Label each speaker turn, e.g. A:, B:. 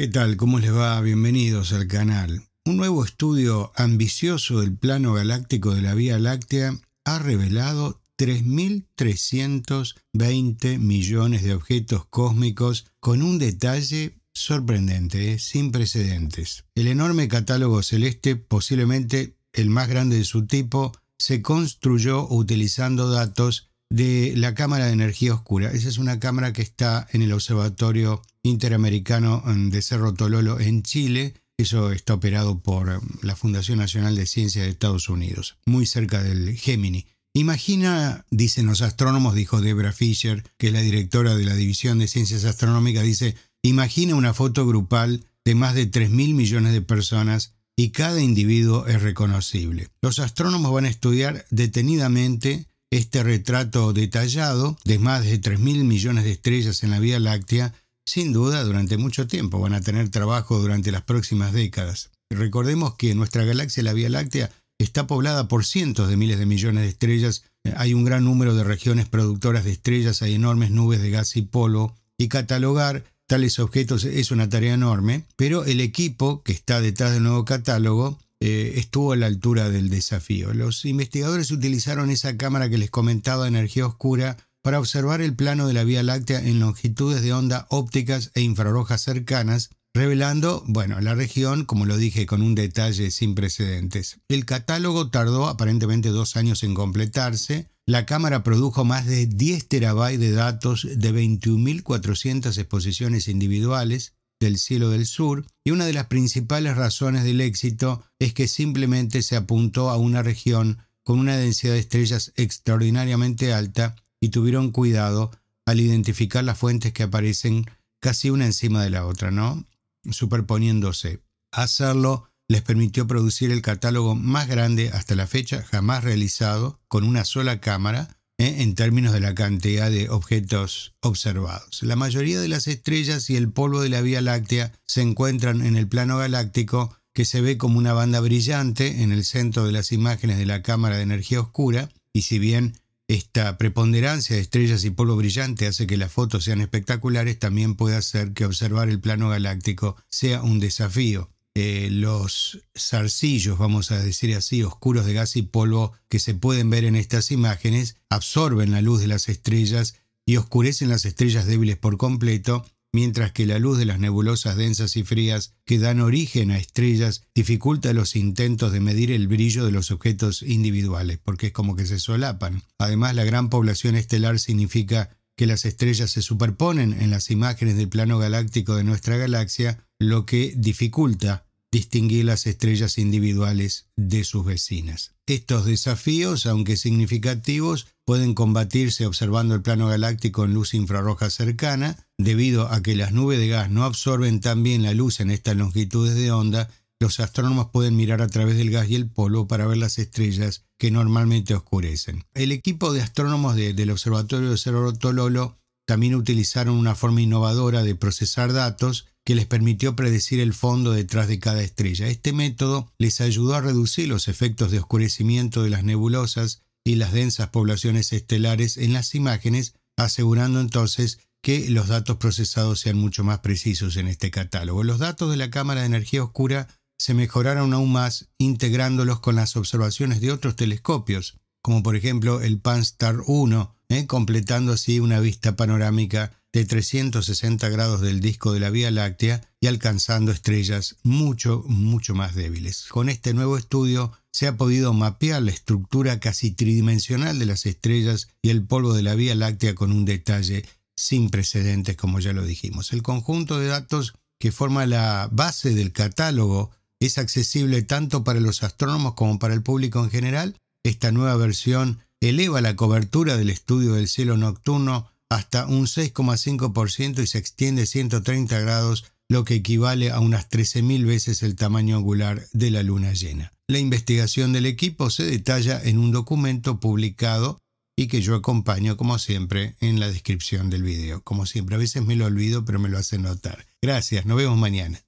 A: ¿Qué tal? ¿Cómo les va? Bienvenidos al canal. Un nuevo estudio ambicioso del plano galáctico de la Vía Láctea ha revelado 3.320 millones de objetos cósmicos con un detalle sorprendente, ¿eh? sin precedentes. El enorme catálogo celeste, posiblemente el más grande de su tipo, se construyó utilizando datos de la Cámara de Energía Oscura. Esa es una cámara que está en el Observatorio Interamericano mm, de Cerro Tololo en Chile. Eso está operado por mm, la Fundación Nacional de Ciencias de Estados Unidos, muy cerca del Gemini. Imagina, dicen los astrónomos, dijo Deborah Fischer, que es la directora de la División de Ciencias Astronómicas, dice, imagina una foto grupal de más de 3.000 millones de personas y cada individuo es reconocible. Los astrónomos van a estudiar detenidamente este retrato detallado de más de 3.000 millones de estrellas en la Vía Láctea, sin duda durante mucho tiempo van a tener trabajo durante las próximas décadas. Recordemos que nuestra galaxia, la Vía Láctea, está poblada por cientos de miles de millones de estrellas, hay un gran número de regiones productoras de estrellas, hay enormes nubes de gas y polvo, y catalogar tales objetos es una tarea enorme, pero el equipo que está detrás del nuevo catálogo eh, estuvo a la altura del desafío. Los investigadores utilizaron esa cámara que les comentaba, energía oscura, para observar el plano de la Vía Láctea en longitudes de onda ópticas e infrarrojas cercanas, revelando, bueno, la región, como lo dije, con un detalle sin precedentes. El catálogo tardó aparentemente dos años en completarse. La cámara produjo más de 10 terabytes de datos de 21.400 exposiciones individuales, del cielo del sur, y una de las principales razones del éxito es que simplemente se apuntó a una región con una densidad de estrellas extraordinariamente alta y tuvieron cuidado al identificar las fuentes que aparecen casi una encima de la otra, ¿no? Superponiéndose. Hacerlo les permitió producir el catálogo más grande hasta la fecha jamás realizado con una sola cámara ¿eh? en términos de la cantidad de objetos observados. La mayoría de las estrellas y el polvo de la Vía Láctea se encuentran en el plano galáctico que se ve como una banda brillante en el centro de las imágenes de la cámara de energía oscura, y si bien esta preponderancia de estrellas y polvo brillante hace que las fotos sean espectaculares, también puede hacer que observar el plano galáctico sea un desafío. Eh, los zarcillos, vamos a decir así, oscuros de gas y polvo que se pueden ver en estas imágenes, absorben la luz de las estrellas y oscurecen las estrellas débiles por completo, mientras que la luz de las nebulosas densas y frías que dan origen a estrellas dificulta los intentos de medir el brillo de los objetos individuales, porque es como que se solapan. Además, la gran población estelar significa que las estrellas se superponen en las imágenes del plano galáctico de nuestra galaxia, lo que dificulta distinguir las estrellas individuales de sus vecinas. Estos desafíos, aunque significativos, pueden combatirse observando el plano galáctico en luz infrarroja cercana, debido a que las nubes de gas no absorben tan bien la luz en estas longitudes de onda, los astrónomos pueden mirar a través del gas y el polvo para ver las estrellas que normalmente oscurecen. El equipo de astrónomos del Observatorio de Cerro Tololo también utilizaron una forma innovadora de procesar datos que les permitió predecir el fondo detrás de cada estrella. Este método les ayudó a reducir los efectos de oscurecimiento de las nebulosas y las densas poblaciones estelares en las imágenes, asegurando entonces que los datos procesados sean mucho más precisos en este catálogo. Los datos de la cámara de energía oscura se mejoraron aún más integrándolos con las observaciones de otros telescopios, como por ejemplo el Pan-STAR 1, ¿eh? completando así una vista panorámica de 360 grados del disco de la Vía Láctea y alcanzando estrellas mucho, mucho más débiles. Con este nuevo estudio se ha podido mapear la estructura casi tridimensional de las estrellas y el polvo de la Vía Láctea con un detalle sin precedentes, como ya lo dijimos. El conjunto de datos que forma la base del catálogo es accesible tanto para los astrónomos como para el público en general. Esta nueva versión eleva la cobertura del estudio del cielo nocturno hasta un 6,5% y se extiende 130 grados, lo que equivale a unas 13.000 veces el tamaño angular de la luna llena. La investigación del equipo se detalla en un documento publicado y que yo acompaño como siempre en la descripción del video. Como siempre, a veces me lo olvido, pero me lo hacen notar. Gracias, nos vemos mañana.